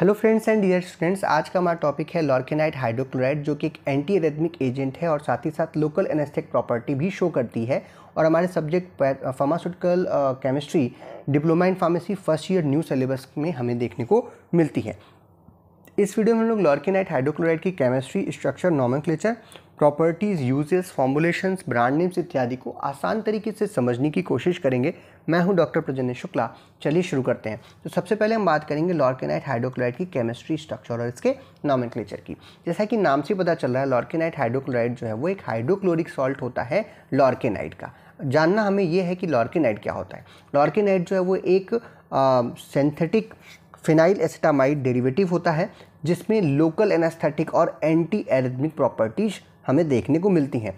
hello friends and dear students आज का हमारा टॉपिक है लॉर्केनाइट हाइड्रोक्लोराइड जो कि एक एंटी एरेथमिक एजेंट है और साथ ही साथ लोकल एनेस्थेटिक प्रॉपर्टी भी शो करती है और हमारे subject pharmaceutical chemistry diploma in pharmacy first year new syllabus में हमें देखने को मिलती है इस वीडियो में हम लोग लॉर्केनाइट हाइड्रोक्लोराइड की केमिस्ट्री स्ट्रक्चर नॉमन properties uses formulation brand names इत्यादि को आसान तरीके से समझने की कोशिश करेंगे मैं हूं डॉक्टर प्रजन्य शुक्ला चलिए शुरू करते हैं तो सबसे पहले हम बात करेंगे लॉर्केनाइट हाइड्रोक्लोराइड की केमिस्ट्री स्ट्रक्चर और इसके नॉमिक्लेचर की जैसा कि नाम से पता चल रहा है लॉर्केनाइट हाइड्रोक्लोराइड जो है वो एक हाइड्रोक्लोरिक सॉल्ट होता है लॉर्केनाइट का जानना हमें यह है कि लॉर्केनाइट क्या होता है लॉर्केनाइट जो है वो एक सेंथेटिक फिनाइल एसिटामाइड डेरिवेटिव होता है जिसमें लोकल एनास्थेटिक और एंटी एरिथमिक प्रॉपर्टीज़ हमें देखने को मिलती हैं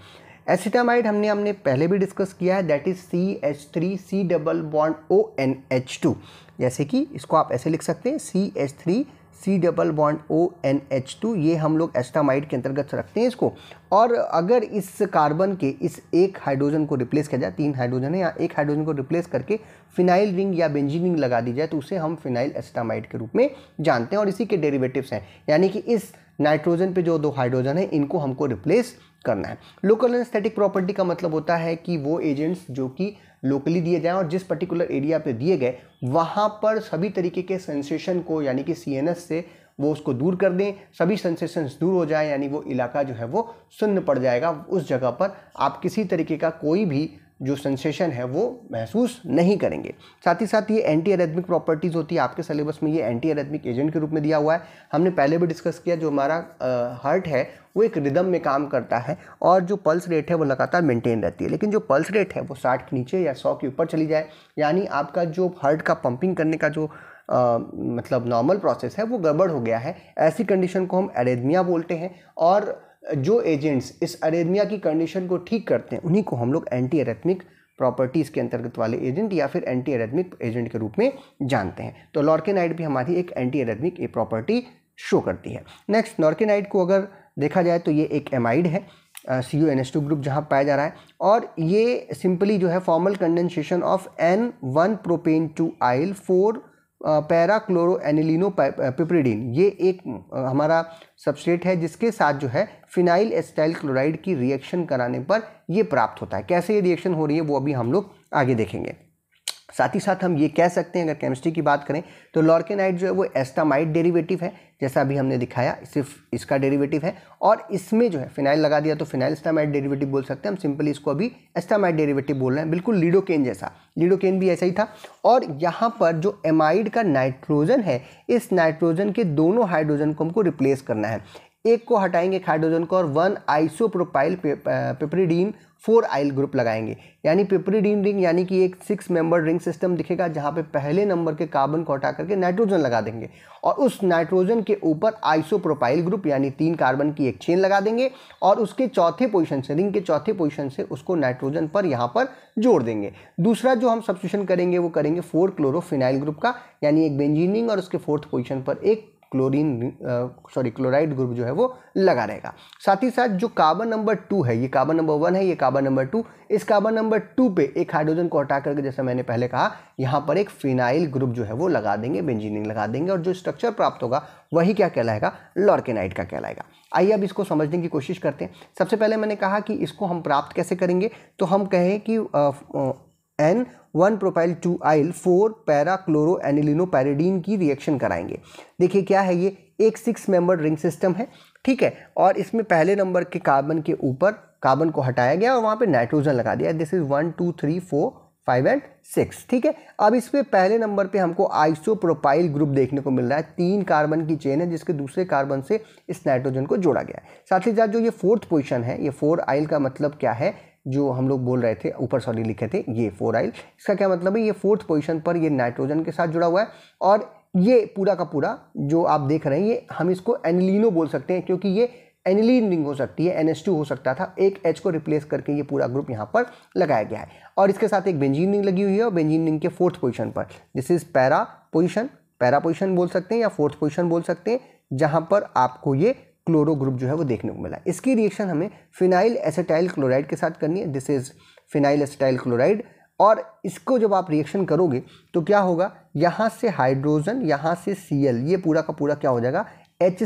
एसिटामाइड हमने हमने पहले भी डिस्कस किया है that is C H three C double bond O N H two जैसे कि इसको आप ऐसे लिख सकते हैं C H three C double bond O N H two ये हम लोग एस्टामाइड के अंतर्गत रखते हैं इसको और अगर इस कार्बन के इस एक हाइड्रोजन को रिप्लेस किया जाए तीन हाइड्रोजन है या एक हाइड्रोजन को रिप्लेस करके फिनाइल रिंग या बेंजीन रिंग लगा दी जाए तो उसे हम फिनाइल एस्टामाइड के रूप में जानते हैं और इसी के डेरिवेटिव्स हैं यानी कि इस नाइट्रोजन पे जो दो हाइड्रोजन है इनको हमको रिप्लेस करना है लोकल एनेस्थेटिक प्रॉपर्टी का मतलब होता है कि वो एजेंट्स जो कि लोकली दिए जाएँ और जिस पर्टिकुलर एरिया पे दिए गए वहाँ पर सभी तरीके के सेंसेशन को यानी कि सी से वो उसको दूर कर दें सभी सेंसेशंस दूर हो जाए यानी वो इलाका जो है वो सुन्न पड़ जाएगा उस जगह पर आप किसी तरीके का कोई भी जो सेंसेशन है वो महसूस नहीं करेंगे साथ ही साथ ये एंटी एरेथमिक प्रॉपर्टीज़ होती है आपके सिलेबस में ये एंटी एरेथमिक एजेंट के रूप में दिया हुआ है हमने पहले भी डिस्कस किया जो हमारा हार्ट है वो एक रिदम में काम करता है और जो पल्स रेट है वो लगातार मेंटेन रहती है लेकिन जो पल्स रेट है वो साठ के नीचे या सौ के ऊपर चली जाए यानी आपका जो हार्ट का पंपिंग करने का जो आ, मतलब नॉर्मल प्रोसेस है वो गड़बड़ हो गया है ऐसी कंडीशन को हम एरेथमिया बोलते हैं और जो एजेंट्स इस अरेदमिया की कंडीशन को ठीक करते हैं उन्हीं को हम लोग एंटी एरेथमिक प्रॉपर्टीज़ के अंतर्गत वाले एजेंट या फिर एंटी एरेथमिक एजेंट के रूप में जानते हैं तो लॉर्केनाइड भी हमारी एक anti arrhythmic a property show करती है नेक्स्ट लॉर्केनाइड को अगर देखा जाए तो ये एक एमाइड है C U N S two group जहाँ पाया जा रहा है और ये सिंपली जो है formal condensation of N one propan two yl four parachloroanilino piperidine ये एक हमारा सबस्टेट है जिसके साथ जो है फिनाइल एस्टाइल क्लोराइड की रिएक्शन कराने पर ये प्राप्त होता है कैसे ये रिएक्शन हो रही है वो अभी हम लोग आगे देखेंगे साथ ही साथ हम ये कह सकते हैं अगर केमिस्ट्री की बात करें तो लॉर्केनाइट जो है वो एस्टामाइट डेरिवेटिव है जैसा अभी हमने दिखाया सिर्फ इसका डेरिवेटिव है और इसमें जो है फिनाइल लगा दिया तो फिनाइल एस्टामाइड डेरिवेटिव बोल सकते हैं हम सिंपली इसको अभी एस्टामाइट डेरिवेटिव बोल रहे हैं बिल्कुल लीडोकेन जैसा लीडोकेन भी ऐसा ही था और यहाँ पर जो एमाइड का नाइट्रोजन है इस नाइट्रोजन के दोनों हाइड्रोजन को हमको रिप्लेस करना है एक को हटाएंगे हाइड्रोजन को और one isopropyl piperidine four yl group लगाएंगे यानी पिपरीडीन रिंग यानी कि एक सिक्स मेंबर रिंग सिस्टम दिखेगा जहाँ पे पहले नंबर के कार्बन को हटा करके नाइट्रोजन लगा देंगे और उस नाइट्रोजन के ऊपर आइसोप्रोपाइल ग्रुप यानी तीन कार्बन की एक चेन लगा देंगे और उसके चौथे पोजिशन से रिंग के चौथे पोजिशन से उसको नाइट्रोजन पर यहाँ पर जोड़ देंगे दूसरा जो हम सब्सिट्यूशन करेंगे वो करेंगे फोर क्लोरोफिनाइल ग्रुप का यानी एक बेंजीनिंग और उसके फोर्थ पोजिशन पर एक क्लोरीन सॉरी क्लोराइड ग्रुप जो है वो लगा रहेगा साथ ही साथ जो कार्बन नंबर टू है ये कार्बन नंबर वन है ये कार्बन नंबर टू इस कार्बन नंबर टू पे एक हाइड्रोजन को हटा करके जैसा मैंने पहले कहा यहाँ पर एक फिनाइल ग्रुप जो है वो लगा देंगे बेंजीनिंग लगा देंगे और जो स्ट्रक्चर प्राप्त होगा वही क्या कहलाएगा लॉर्केनाइट का कहलाएगा आइए अब इसको समझने की कोशिश करते हैं सबसे पहले मैंने कहा कि इसको हम प्राप्त कैसे करेंगे तो हम कहें कि N one propyl two yl four parachloro anilinopiperidine की रिएक्शन कराएंगे देखिए क्या है ये एक सिक्स मेंबर रिंग सिस्टम है ठीक है और इसमें पहले नंबर के कार्बन के ऊपर कार्बन को हटाया गया और वहाँ पे नाइट्रोजन लगा दिया this is one two three four five and six ठीक है अब इस पर पहले नंबर पे हमको आइसोप्रोपाइल ग्रुप देखने को मिल रहा है तीन कार्बन की चेन है जिसके दूसरे कार्बन से इस नाइट्रोजन को जोड़ा गया है साथ ही साथ जो ये फोर्थ पोजिशन है ये फोर आइल का मतलब क्या है जो हम लोग बोल रहे थे ऊपर सॉरी लिखे थे ये फोर आइल इसका क्या मतलब है ये फोर्थ पोजिशन पर ये नाइट्रोजन के साथ जुड़ा हुआ है और ये पूरा का पूरा जो आप देख रहे हैं ये हम इसको एनिलिनो बोल सकते हैं क्योंकि ये एनिलीन रिंग हो सकती है एन हो सकता था एक एच को रिप्लेस करके ये पूरा ग्रुप यहाँ पर लगाया गया है और इसके साथ एक बेंजीन रिंग लगी हुई है और बेंजीन रिंग के फोर्थ पोजिशन पर this is para position para position बोल सकते हैं या फोर्थ पोजिशन बोल सकते हैं जहाँ पर आपको ये क्लोरो ग्रुप जो है वो देखने को मिला इसकी रिएक्शन हमें फिनाइल एसेटाइल क्लोराइड के साथ करनी है this is phenyl acetyl chloride और इसको जब आप रिएक्शन करोगे तो क्या होगा यहाँ से हाइड्रोजन यहाँ से सी ये पूरा का पूरा क्या हो जाएगा एच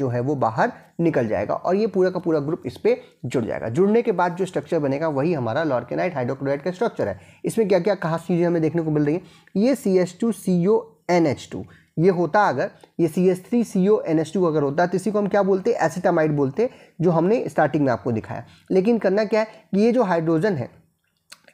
जो है वो बाहर निकल जाएगा और ये पूरा का पूरा ग्रुप इस पर जुड़ जाएगा जुड़ने के बाद जो स्ट्रक्चर बनेगा वही हमारा लॉर्केनाइट हाइड्रोक्लोराइड का स्ट्रक्चर है इसमें क्या क्या कहाँ चीज़ें हमें देखने को मिल रही है ये C H two C O N H two ये होता अगर ये C S three C O N S two अगर होता है तो इसी को हम क्या बोलते हैं एसिटामाइड बोलते जो हमने स्टार्टिंग में आपको दिखाया लेकिन करना क्या है कि ये जो हाइड्रोजन है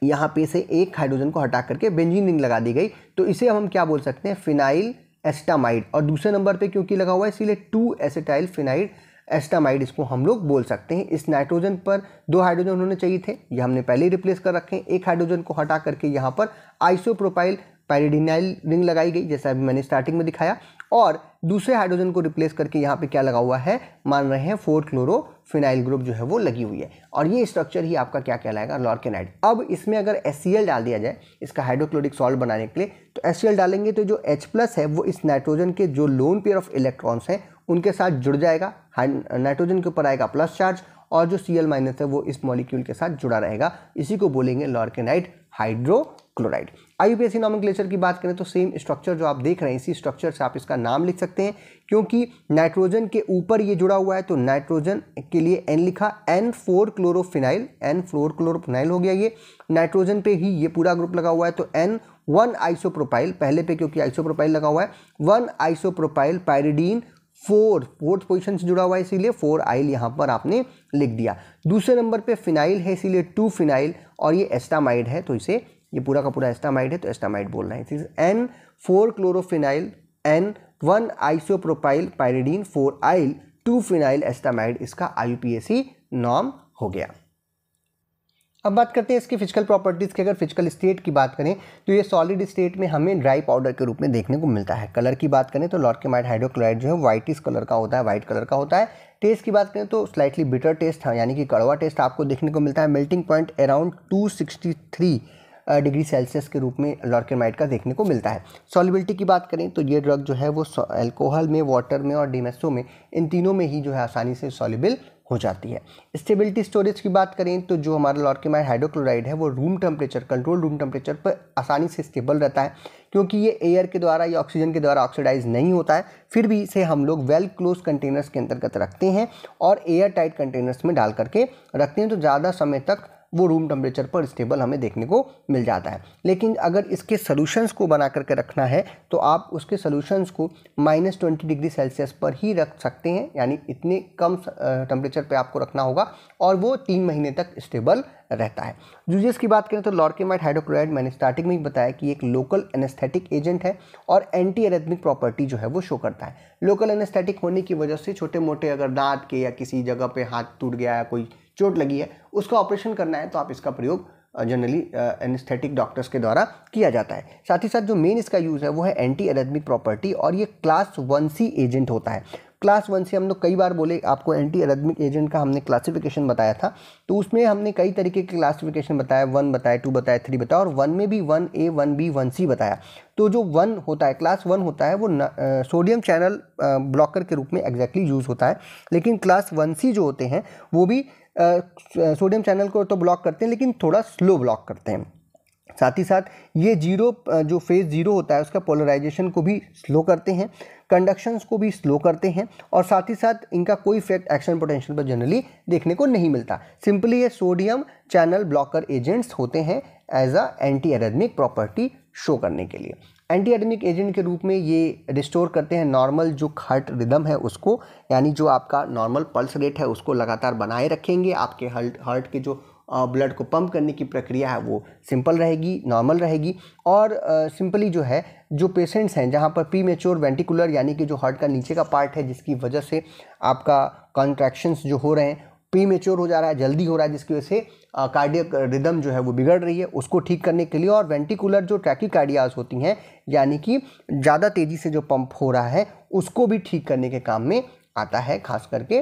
यहाँ पे से एक हाइड्रोजन को हटा करके बेंजीन रिंग लगा दी गई तो इसे हम क्या बोल सकते हैं फिनाइल एस्टामाइड और दूसरे नंबर पे क्योंकि लगा हुआ है इसीलिए टू एसिटाइल फिनाइड एस्टामाइड इसको हम लोग बोल सकते हैं इस नाइट्रोजन पर दो हाइड्रोजन उन्होंने चाहिए थे ये हमने पहले ही रिप्लेस कर रखे हैं एक हाइड्रोजन को हटा करके यहाँ पर आइसोप्रोपाइल पैरिडीनाइल रिंग लगाई गई जैसा अभी मैंने स्टार्टिंग में दिखाया और दूसरे हाइड्रोजन को रिप्लेस करके यहाँ पे क्या लगा हुआ है मान रहे हैं फोर क्लोरो फिनाइल ग्रुप जो है वो लगी हुई है और ये स्ट्रक्चर ही आपका क्या कहलाएगा लॉर्केनाइड अब इसमें अगर एस डाल दिया जाए इसका हाइड्रोक्लोरिक सॉल्ट बनाने के लिए तो एस डालेंगे तो जो एच प्लस है वो इस नाइट्रोजन के जो लोन पेयर ऑफ इलेक्ट्रॉन्स हैं उनके साथ जुड़ जाएगा नाइट्रोजन के ऊपर आएगा प्लस चार्ज और जो सी माइनस है वो इस मॉलिक्यूल के साथ जुड़ा रहेगा इसी को बोलेंगे लॉर्केनाइट हाइड्रोक्लोराइड आईयूपीएसी नॉमनक्लेचर की बात करें तो सेम स्ट्रक्चर जो आप देख रहे हैं इसी स्ट्रक्चर से आप इसका नाम लिख सकते हैं क्योंकि नाइट्रोजन के ऊपर ये जुड़ा हुआ है तो नाइट्रोजन के लिए एन लिखा N four chlorophenyl N fluoro chlorophenyl हो गया ये नाइट्रोजन पे ही ये पूरा ग्रुप लगा हुआ है तो एन वन आइसोप्रोपाइल पहले पे क्योंकि आइसोप्रोपाइल लगा हुआ है one isopropyl pyridine four fourth position से जुड़ा हुआ है इसीलिए फोर आइल यहाँ पर आपने लिख दिया दूसरे नंबर पे फिनाइल है इसीलिए टू फिनाइल और ये एस्टामाइड है तो इसे ये पूरा का पूरा एस्टामाइड है तो एस्टामाइड बोल रहे हैं N four chlorophenyl N one isopropyl pyridine four yl two phenyl acetamide इसका आई नॉर्म हो गया अब बात करते हैं इसकी फिजिकल प्रॉपर्टीज़ की अगर फिजिकल स्टेट की बात करें तो ये सॉलिड स्टेट में हमें ड्राई पाउडर के रूप में देखने को मिलता है कलर की बात करें तो लॉर्केमाइड हाइड्रोक्लोराइड जो है व्हाइटिस कलर का होता है वाइट कलर का होता है टेस्ट की बात करें तो स्लाइटली बिटर टेस्ट है यानी कि कड़वा टेस्ट आपको देखने को मिलता है melting point around two degree Celsius के रूप में लॉर्केमाइड का देखने को मिलता है सॉलिबिलिटी की बात करें तो ये ड्रग जो है वो एल्कोहल में वाटर में और डीमेसो में इन तीनों में ही जो है आसानी से सॉलिबल हो जाती है स्टेबिलिटी स्टोरेज की बात करें तो जो हमारा लॉर्केमाइन हाइड्रोक्लोराइड है वो room temperature control room temperature पर आसानी से स्टेबल रहता है क्योंकि ये एयर के द्वारा या ऑक्सीजन के द्वारा ऑक्सीडाइज नहीं होता है फिर भी इसे हम लोग वेल क्लोज कंटेनर्स के अंतर्गत रखते हैं और एयर टाइट कंटेनर्स में डाल करके रखते हैं तो ज़्यादा समय तक वो रूम टेम्परेचर पर स्टेबल हमें देखने को मिल जाता है लेकिन अगर इसके सोल्यूशंस को बना करके रखना है तो आप उसके सोल्यूशंस को माइनस ट्वेंटी डिग्री सेल्सियस पर ही रख सकते हैं यानी इतने कम टेम्परेचर पर आपको रखना होगा और वो तीन महीने तक स्टेबल रहता है जूजेस की बात करें तो लॉर्केमाइट हाइड्रोक्लोराइड मैंने स्टार्टिंग में ही बताया कि एक लोकल एनेस्थेटिक एजेंट है और एंटी एरेथमिक प्रॉपर्टी जो है वो शो करता है लोकल एनेस्थेटिक होने की वजह से छोटे मोटे अगर दांत के या किसी जगह पे हाथ टूट गया या कोई चोट लगी है उसका ऑपरेशन करना है तो आप इसका प्रयोग जनरली एनेस्थेटिक डॉक्टर्स के द्वारा किया जाता है साथ ही साथ जो मेन इसका यूज़ है वो है एंटी एरेथमिक प्रॉपर्टी और ये क्लास वन सी एजेंट होता है क्लास वन से हम लोग कई बार बोले आपको एंटी एरदमिक एजेंट का हमने क्लासिफिकेशन बताया था तो उसमें हमने कई तरीके के क्लासिफिकेशन बताया वन बताया टू बताया थ्री बताया और वन में भी one A one B one C बताया तो जो वन होता है क्लास वन होता है वो न, आ, सोडियम चैनल ब्लॉकर के रूप में एग्जैक्टली exactly यूज़ होता है लेकिन क्लास वन सी जो होते हैं वो भी आ, सोडियम चैनल को तो ब्लॉक करते हैं लेकिन थोड़ा स्लो ब्लॉक करते हैं साथ ही साथ ये जीरो जो फेज़ ज़ीरो होता है उसका पोलराइजेशन को भी स्लो करते हैं कंडक्शंस को भी स्लो करते हैं और साथ ही साथ इनका कोई इफेक्ट एक्शन पोटेंशियल पर जनरली देखने को नहीं मिलता सिंपली ये सोडियम चैनल ब्लॉकर एजेंट्स होते हैं as a anti arrhythmic property show करने के लिए एंटी एडमिक एजेंट के रूप में ये रिस्टोर करते हैं नॉर्मल जो हर्ट रिदम है उसको यानी जो आपका नॉर्मल पल्स रेट है उसको लगातार बनाए रखेंगे आपके हर्ट हर्ट के जो ब्लड को पंप करने की प्रक्रिया है वो सिंपल रहेगी नॉर्मल रहेगी और सिंपली जो है जो पेशेंट्स हैं जहाँ पर प्री मेच्योर वेंटिकुलर यानी कि जो हार्ट का नीचे का पार्ट है जिसकी वजह से आपका कॉन्ट्रैक्शंस जो हो रहे हैं प्री मेच्योर हो जा रहा है जल्दी हो रहा है जिसकी वजह से कार्डियक रिदम जो है वो बिगड़ रही है उसको ठीक करने के लिए और वेंटिकुलर जो कार्डियाज़ होती हैं यानी कि ज़्यादा तेज़ी से जो पंप हो रहा है उसको भी ठीक करने के काम में आता है खास करके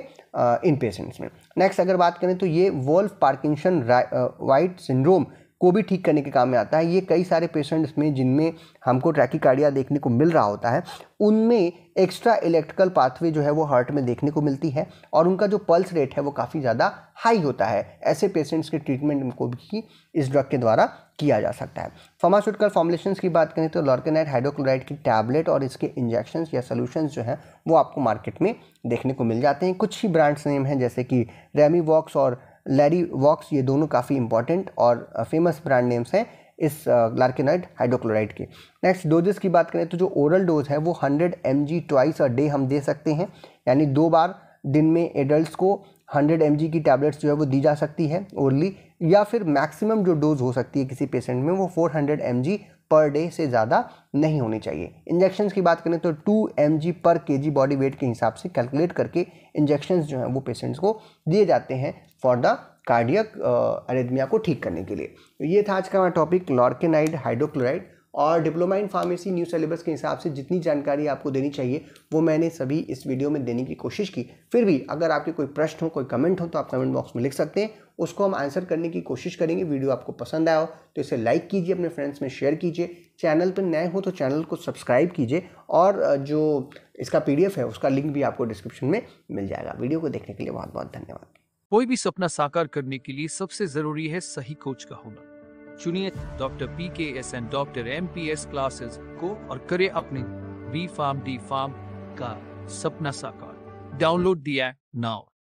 इन पेशेंट्स में नेक्स्ट अगर बात करें तो ये वोल्फ पार्किंसन वाइट सिंड्रोम को भी ठीक करने के काम में आता है ये कई सारे पेशेंट्स में जिनमें हमको ट्रैकिकार्डिया देखने को मिल रहा होता है उनमें एक्स्ट्रा इलेक्ट्रिकल पाथवे जो है वो हार्ट में देखने को मिलती है और उनका जो पल्स रेट है वो काफ़ी ज़्यादा हाई होता है ऐसे पेशेंट्स के ट्रीटमेंट को भी इस ड्रग के द्वारा किया जा सकता है फार्मास्यूटिकल फॉर्मुलेशन की बात करें तो लॉर्केनाइट हाइड्रोक्लोराइड की टैबलेट और इसके इंजेक्शन या सोल्यूशन जो हैं वो आपको मार्केट में देखने को मिल जाते हैं कुछ ही ब्रांड्स नेम हैं जैसे कि रेमी वॉक्स और लैरी वॉक्स ये दोनों काफ़ी इंपॉर्टेंट और फेमस ब्रांड नेम्स हैं इस लार्केनाइड हाइड्रोक्लोराइड के नेक्स्ट डोजेस की बात करें तो जो ओरल डोज है वो 100 M G twice a day हम दे सकते हैं यानी दो बार दिन में एडल्ट को 100 एम जी की टैबलेट्स जो है वो दी जा सकती है ओरली या फिर मैक्सिमम जो डोज हो सकती है किसी पेशेंट में वो 400 हंड्रेड पर डे से ज़्यादा नहीं होनी चाहिए इंजेक्शन्स की बात करें तो टू एम पर के बॉडी वेट के हिसाब से कैलकुलेट करके इंजेक्शन जो हैं वो पेशेंट्स को दिए जाते हैं फॉर द कार्डियक अरेदमिया को ठीक करने के लिए तो ये था आज का हमारा टॉपिक लॉर्केनाइड हाइड्रोक्लोराइड और diploma in pharmacy new syllabus के हिसाब से जितनी जानकारी आपको देनी चाहिए वो मैंने सभी इस वीडियो में देने की कोशिश की फिर भी अगर आपके कोई प्रश्न हो कोई कमेंट हो तो आप कमेंट बॉक्स में लिख सकते हैं उसको हम आंसर करने की कोशिश करेंगे वीडियो आपको पसंद आया हो तो इसे लाइक कीजिए अपने फ्रेंड्स में शेयर कीजिए चैनल पर नए हो तो चैनल को सब्सक्राइब कीजिए और जो इसका पी है उसका लिंक भी आपको डिस्क्रिप्शन में मिल जाएगा वीडियो को देखने के लिए बहुत बहुत धन्यवाद कोई भी सपना साकार करने के लिए सबसे जरूरी है सही कोच का होना चुनिए doctor P K S and doctor M P S classes को और करे अपने बी फार्म डी फार्म का सपना साकार डाउनलोड दिया नाउ